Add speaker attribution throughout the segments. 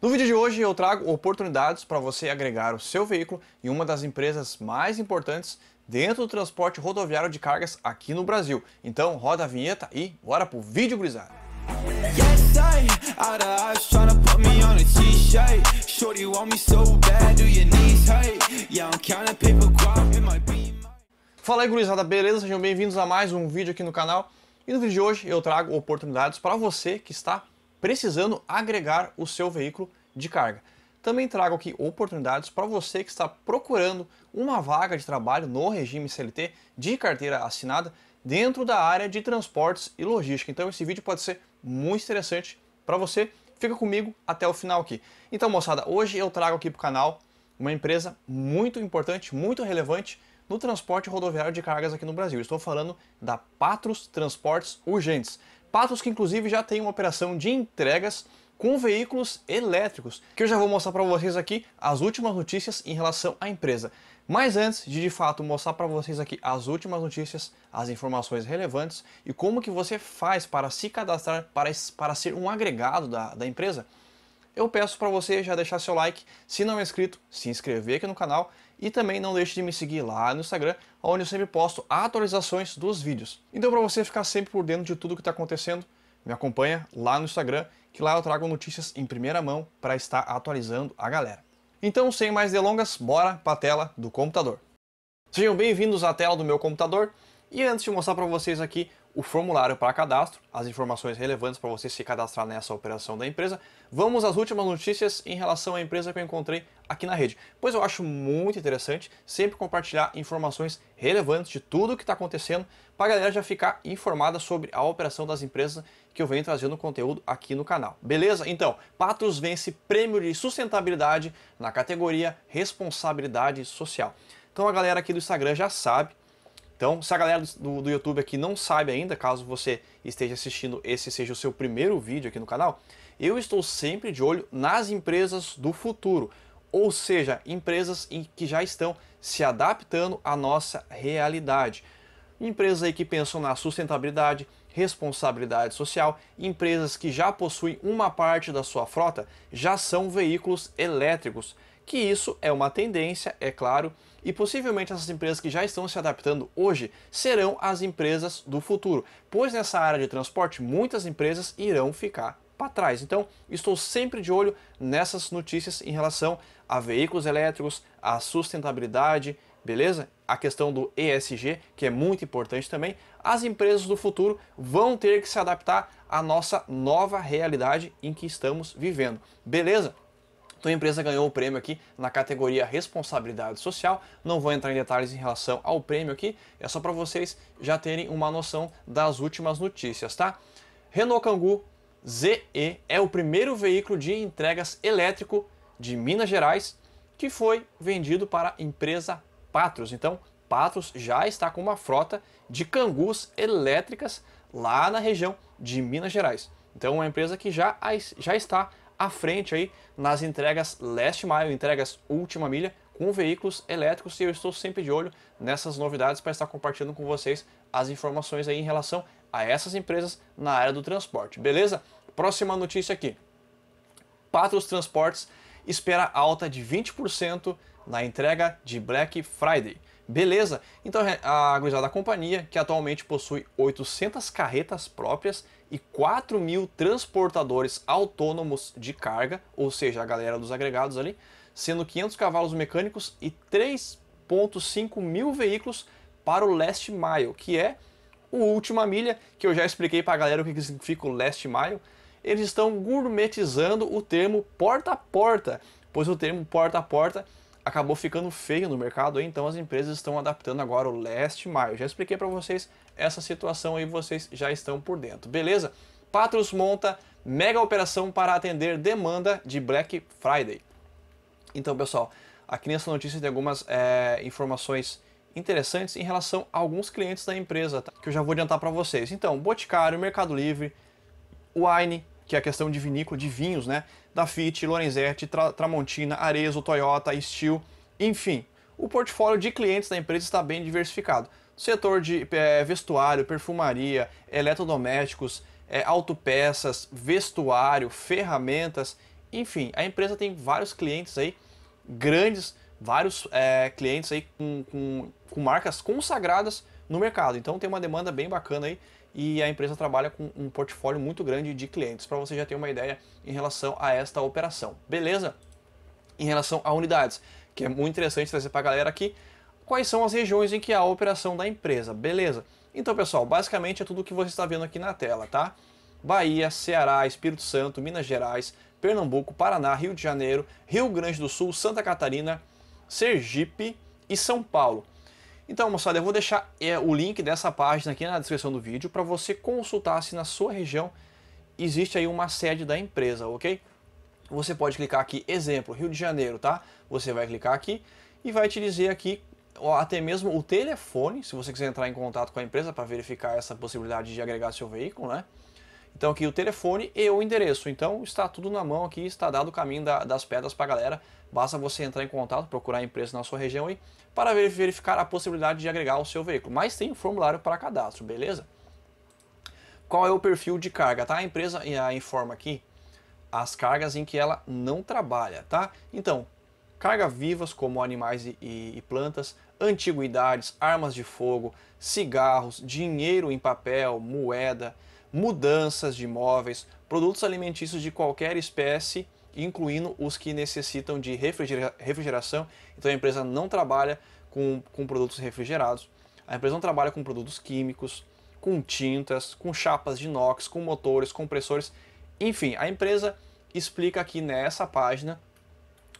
Speaker 1: No vídeo de hoje eu trago oportunidades para você agregar o seu veículo em uma das empresas mais importantes dentro do transporte rodoviário de cargas aqui no Brasil. Então roda a vinheta e bora pro vídeo gurizada. Fala aí gurizada, beleza? Sejam bem-vindos a mais um vídeo aqui no canal. E no vídeo de hoje eu trago oportunidades para você que está precisando agregar o seu veículo de carga. Também trago aqui oportunidades para você que está procurando uma vaga de trabalho no regime CLT de carteira assinada dentro da área de transportes e logística. Então esse vídeo pode ser muito interessante para você. Fica comigo até o final aqui. Então, moçada, hoje eu trago aqui para o canal uma empresa muito importante, muito relevante no transporte rodoviário de cargas aqui no Brasil. Estou falando da Patros Transportes Urgentes. Patos que inclusive já tem uma operação de entregas com veículos elétricos, que eu já vou mostrar para vocês aqui as últimas notícias em relação à empresa. Mas antes de de fato mostrar para vocês aqui as últimas notícias, as informações relevantes e como que você faz para se cadastrar para, para ser um agregado da, da empresa, eu peço para você já deixar seu like, se não é inscrito, se inscrever aqui no canal e também não deixe de me seguir lá no Instagram, onde eu sempre posto atualizações dos vídeos. Então, para você ficar sempre por dentro de tudo que está acontecendo, me acompanha lá no Instagram, que lá eu trago notícias em primeira mão para estar atualizando a galera. Então, sem mais delongas, bora para a tela do computador. Sejam bem-vindos à tela do meu computador. E antes de mostrar para vocês aqui o formulário para cadastro, as informações relevantes para você se cadastrar nessa operação da empresa, vamos às últimas notícias em relação à empresa que eu encontrei aqui na rede. Pois eu acho muito interessante sempre compartilhar informações relevantes de tudo o que está acontecendo para a galera já ficar informada sobre a operação das empresas que eu venho trazendo conteúdo aqui no canal. Beleza? Então, Patos vence prêmio de sustentabilidade na categoria responsabilidade social. Então a galera aqui do Instagram já sabe então, se a galera do, do YouTube aqui não sabe ainda, caso você esteja assistindo esse seja o seu primeiro vídeo aqui no canal, eu estou sempre de olho nas empresas do futuro, ou seja, empresas que já estão se adaptando à nossa realidade. Empresas aí que pensam na sustentabilidade, responsabilidade social, empresas que já possuem uma parte da sua frota já são veículos elétricos que isso é uma tendência, é claro, e possivelmente essas empresas que já estão se adaptando hoje serão as empresas do futuro, pois nessa área de transporte muitas empresas irão ficar para trás. Então, estou sempre de olho nessas notícias em relação a veículos elétricos, a sustentabilidade, beleza? A questão do ESG, que é muito importante também. As empresas do futuro vão ter que se adaptar à nossa nova realidade em que estamos vivendo, beleza? Tua então empresa ganhou o prêmio aqui na categoria Responsabilidade Social. Não vou entrar em detalhes em relação ao prêmio aqui, é só para vocês já terem uma noção das últimas notícias, tá? Renault Kangoo ZE é o primeiro veículo de entregas elétrico de Minas Gerais que foi vendido para a empresa Patros. Então, Patros já está com uma frota de cangus elétricas lá na região de Minas Gerais. Então, é uma empresa que já, já está à frente aí nas entregas last mile, entregas última milha, com veículos elétricos e eu estou sempre de olho nessas novidades para estar compartilhando com vocês as informações aí em relação a essas empresas na área do transporte, beleza? Próxima notícia aqui. Patros Transportes espera alta de 20% na entrega de Black Friday. Beleza? Então é, a gurizada da companhia, que atualmente possui 800 carretas próprias e 4 mil transportadores autônomos de carga, ou seja, a galera dos agregados ali, sendo 500 cavalos mecânicos e 3.5 mil veículos para o last mile, que é o última milha, que eu já expliquei para a galera o que significa o last mile. Eles estão gourmetizando o termo porta a porta, pois o termo porta a porta acabou ficando feio no mercado, então as empresas estão adaptando agora o last mile. Já expliquei para vocês essa situação aí, vocês já estão por dentro, beleza? Patrus monta mega operação para atender demanda de Black Friday. Então, pessoal, aqui nessa notícia tem algumas é, informações interessantes em relação a alguns clientes da empresa, tá? que eu já vou adiantar para vocês. Então, Boticário, Mercado Livre, Wine, que é a questão de vinícola de vinhos, né? Da Fit, Lorenzetti, Tra Tramontina, Arezzo, Toyota, Steel, enfim. O portfólio de clientes da empresa está bem diversificado. Setor de é, vestuário, perfumaria, eletrodomésticos, é, autopeças, vestuário, ferramentas, enfim, a empresa tem vários clientes aí, grandes, vários é, clientes aí com, com, com marcas consagradas no mercado. Então tem uma demanda bem bacana aí e a empresa trabalha com um portfólio muito grande de clientes, para você já ter uma ideia em relação a esta operação. Beleza? Em relação a unidades, que é muito interessante trazer para a galera aqui, quais são as regiões em que há a operação da empresa, beleza? Então, pessoal, basicamente é tudo o que você está vendo aqui na tela, tá? Bahia, Ceará, Espírito Santo, Minas Gerais, Pernambuco, Paraná, Rio de Janeiro, Rio Grande do Sul, Santa Catarina, Sergipe e São Paulo. Então, moçada, eu vou deixar é, o link dessa página aqui na descrição do vídeo para você consultar se na sua região existe aí uma sede da empresa, ok? Você pode clicar aqui, exemplo, Rio de Janeiro, tá? Você vai clicar aqui e vai te dizer aqui até mesmo o telefone, se você quiser entrar em contato com a empresa para verificar essa possibilidade de agregar seu veículo, né? Então aqui o telefone e o endereço. Então está tudo na mão aqui, está dado o caminho da, das pedras para a galera. Basta você entrar em contato, procurar a empresa na sua região aí, para verificar a possibilidade de agregar o seu veículo. Mas tem um formulário para cadastro, beleza? Qual é o perfil de carga, tá? A empresa informa aqui as cargas em que ela não trabalha, tá? Então, carga vivas como animais e, e, plantas, antiguidades, armas de fogo, cigarros, dinheiro em papel, moeda, mudanças de imóveis, produtos alimentícios de qualquer espécie, incluindo os que necessitam de refrigeração. Então a empresa não trabalha com, com produtos refrigerados, a empresa não trabalha com produtos químicos, com tintas, com chapas de inox, com motores, compressores, enfim, a empresa explica aqui nessa página.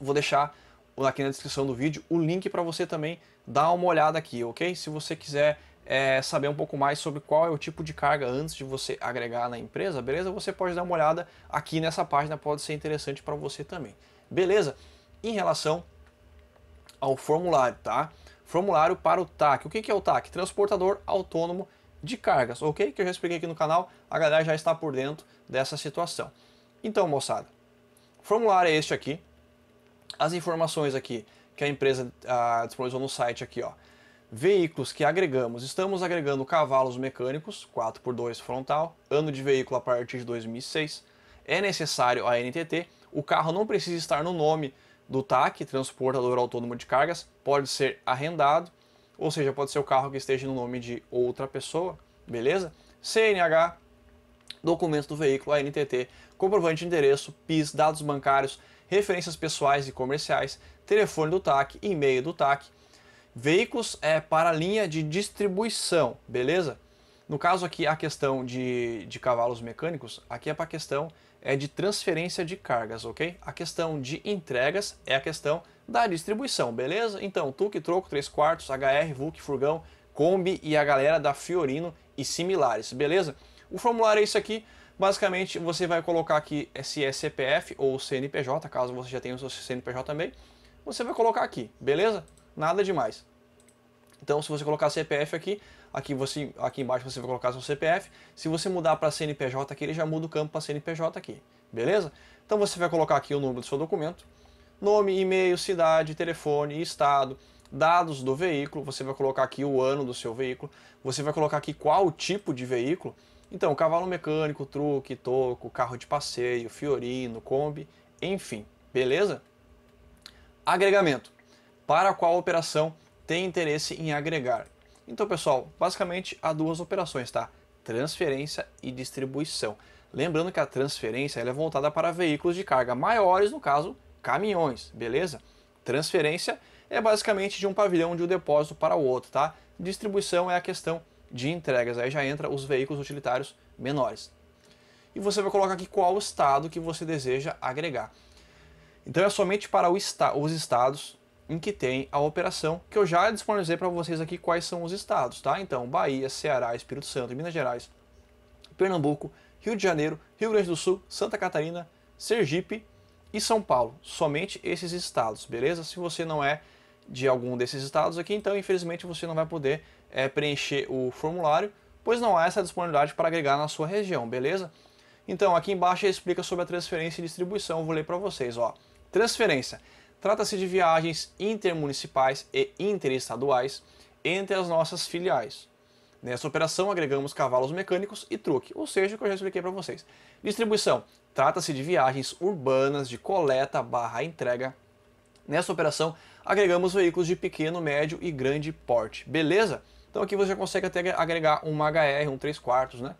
Speaker 1: Vou deixar aqui na descrição do vídeo o link para você também dar uma olhada aqui, ok? Se você quiser é, saber um pouco mais sobre qual é o tipo de carga antes de você agregar na empresa, beleza? Você pode dar uma olhada aqui nessa página, pode ser interessante para você também, beleza? Em relação ao formulário, tá? Formulário para o TAC. O que é o TAC? Transportador Autônomo de Cargas, ok? Que eu já expliquei aqui no canal, a galera já está por dentro dessa situação. Então, moçada, formulário é este aqui. As informações aqui que a empresa ah, disponibilizou no site aqui, ó. Veículos que agregamos. Estamos agregando cavalos mecânicos, 4x2 frontal, ano de veículo a partir de 2006. É necessário a NTT. O carro não precisa estar no nome do TAC, Transportador Autônomo de Cargas, pode ser arrendado, ou seja, pode ser o carro que esteja no nome de outra pessoa, beleza? CNH, documento do veículo, ANTT, comprovante de endereço, PIS, dados bancários, referências pessoais e comerciais, telefone do TAC, e-mail do TAC, veículos é, para linha de distribuição, beleza? No caso aqui, a questão de, de cavalos mecânicos, aqui é para a questão é de transferência de cargas, ok? A questão de entregas é a questão da distribuição, beleza? Então, Tuque, Troco, 3 quartos, HR, Vulc, Furgão, Kombi e a galera da Fiorino e similares, beleza? O formulário é isso aqui. Basicamente, você vai colocar aqui se é CPF ou CNPJ, caso você já tenha o seu CNPJ também. Você vai colocar aqui, beleza? nada demais. Então, se você colocar CPF aqui, aqui, você, aqui embaixo você vai colocar seu CPF. Se você mudar para CNPJ aqui, ele já muda o campo para CNPJ aqui, beleza? Então, você vai colocar aqui o número do seu documento, nome, e-mail, cidade, telefone, estado, dados do veículo. Você vai colocar aqui o ano do seu veículo. Você vai colocar aqui qual tipo de veículo. Então, cavalo mecânico, truque, toco, carro de passeio, fiorino, kombi, enfim, beleza? Agregamento para a qual a operação tem interesse em agregar. Então, pessoal, basicamente há duas operações, tá? Transferência e distribuição. Lembrando que a transferência é voltada para veículos de carga maiores, no caso, caminhões, beleza? Transferência é basicamente de um pavilhão de um depósito para o outro, tá? Distribuição é a questão de entregas, aí já entra os veículos utilitários menores. E você vai colocar aqui qual estado que você deseja agregar. Então é somente para esta os estados em que tem a operação que eu já disponibilizei para vocês aqui quais são os estados, tá? Então, Bahia, Ceará, Espírito Santo, Minas Gerais, Pernambuco, Rio de Janeiro, Rio Grande do Sul, Santa Catarina, Sergipe e São Paulo. Somente esses estados, beleza? Se você não é de algum desses estados aqui, então infelizmente você não vai poder é, preencher o formulário, pois não há essa disponibilidade para agregar na sua região, beleza? Então aqui embaixo explica sobre a transferência e distribuição, eu vou ler para vocês, ó. Transferência Trata-se de viagens intermunicipais e interestaduais entre as nossas filiais. Nessa operação, agregamos cavalos mecânicos e truque, ou seja, o que eu já expliquei para vocês. Distribuição. Trata-se de viagens urbanas de coleta barra entrega. Nessa operação, agregamos veículos de pequeno, médio e grande porte. Beleza? Então aqui você já consegue até agregar uma HR, um 3 quartos, né?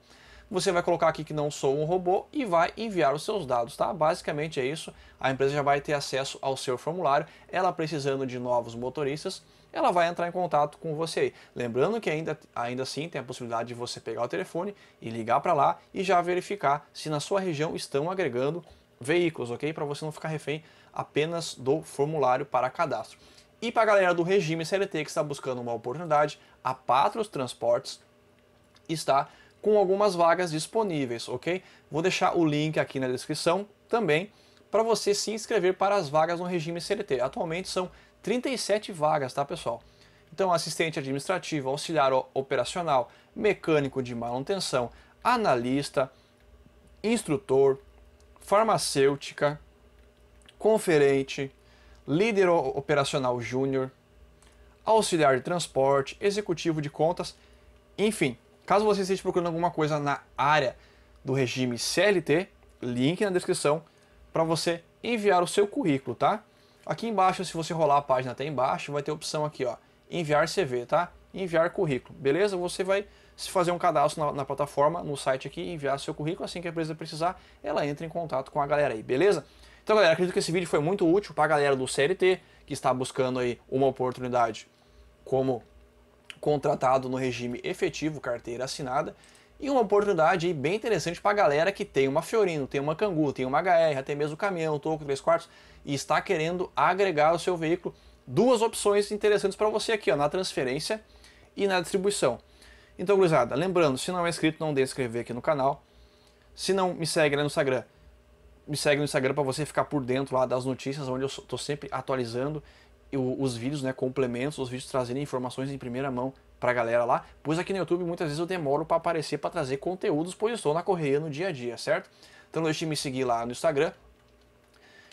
Speaker 1: Você vai colocar aqui que não sou um robô e vai enviar os seus dados, tá? Basicamente é isso. A empresa já vai ter acesso ao seu formulário. Ela precisando de novos motoristas, ela vai entrar em contato com você aí. Lembrando que ainda, ainda assim tem a possibilidade de você pegar o telefone e ligar para lá e já verificar se na sua região estão agregando veículos, ok? Para você não ficar refém apenas do formulário para cadastro. E para a galera do regime CLT que está buscando uma oportunidade, a Patros Transportes está com algumas vagas disponíveis, ok? Vou deixar o link aqui na descrição também para você se inscrever para as vagas no regime CLT. Atualmente são 37 vagas, tá pessoal? Então, assistente administrativo, auxiliar operacional, mecânico de manutenção, analista, instrutor, farmacêutica, conferente, líder operacional júnior, auxiliar de transporte, executivo de contas, enfim, Caso você esteja procurando alguma coisa na área do regime CLT, link na descrição para você enviar o seu currículo, tá? Aqui embaixo, se você rolar a página até embaixo, vai ter a opção aqui, ó, enviar CV, tá? Enviar currículo, beleza? Você vai se fazer um cadastro na, na, plataforma, no site aqui, enviar seu currículo, assim que a empresa precisar, ela entra em contato com a galera aí, beleza? Então, galera, acredito que esse vídeo foi muito útil para a galera do CLT, que está buscando aí uma oportunidade como contratado no regime efetivo, carteira assinada, e uma oportunidade bem interessante para a galera que tem uma Fiorino, tem uma Kangoo, tem uma HR, até mesmo caminhão, toco, 3 quartos, e está querendo agregar o seu veículo. Duas opções interessantes para você aqui, ó, na transferência e na distribuição. Então, gurizada, lembrando, se não é inscrito, não deixe de inscrever aqui no canal. Se não me segue lá no Instagram, me segue no Instagram para você ficar por dentro lá das notícias, onde eu estou sempre atualizando os vídeos, né, complementos, os vídeos trazendo informações em primeira mão pra galera lá, pois aqui no YouTube muitas vezes eu demoro para aparecer para trazer conteúdos, pois estou na correria no dia a dia, certo? Então não deixe de me seguir lá no Instagram.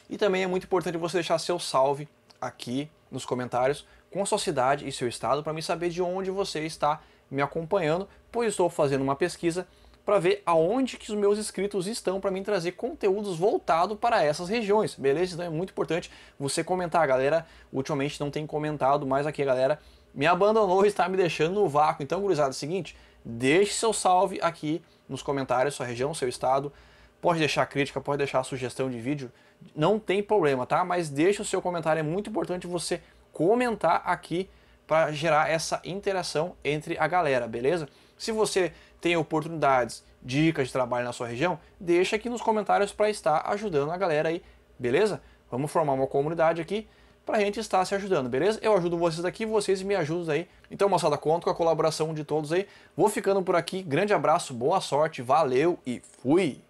Speaker 1: E também é muito importante você deixar seu salve aqui nos comentários com a sua cidade e seu estado para me saber de onde você está me acompanhando, pois estou fazendo uma pesquisa para ver aonde que os meus inscritos estão para mim trazer conteúdos voltado para essas regiões, beleza? Então é muito importante você comentar, a galera. Ultimamente não tem comentado mais aqui, a galera me abandonou e está me deixando no vácuo. Então, gurizada, é o seguinte, deixe seu salve aqui nos comentários, sua região, seu estado. Pode deixar crítica, pode deixar sugestão de vídeo, não tem problema, tá? Mas deixe o seu comentário, é muito importante você comentar aqui para gerar essa interação entre a galera, beleza? Se você tem oportunidades, dicas de trabalho na sua região, deixa aqui nos comentários para estar ajudando a galera aí, beleza? Vamos formar uma comunidade aqui para a gente estar se ajudando, beleza? Eu ajudo vocês aqui, vocês me ajudam aí. Então, moçada, conto com a colaboração de todos aí. Vou ficando por aqui. Grande abraço, boa sorte, valeu e fui!